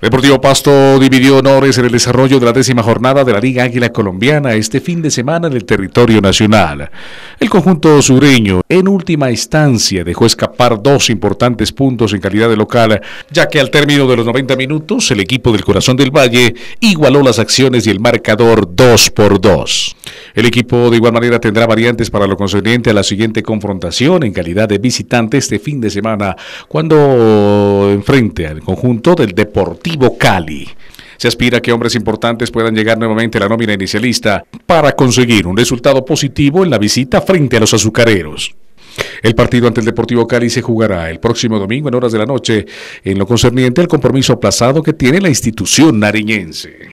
Deportivo Pasto dividió honores en el desarrollo de la décima jornada de la Liga Águila Colombiana este fin de semana en el territorio nacional. El conjunto sureño, en última instancia, dejó escapar dos importantes puntos en calidad de local, ya que al término de los 90 minutos, el equipo del Corazón del Valle igualó las acciones y el marcador 2 por 2. El equipo de igual manera tendrá variantes para lo concerniente a la siguiente confrontación en calidad de visitante este fin de semana, cuando enfrente al conjunto del Deportivo Cali. Se aspira que hombres importantes puedan llegar nuevamente a la nómina inicialista para conseguir un resultado positivo en la visita frente a los azucareros. El partido ante el Deportivo Cali se jugará el próximo domingo en horas de la noche en lo concerniente al compromiso aplazado que tiene la institución nariñense.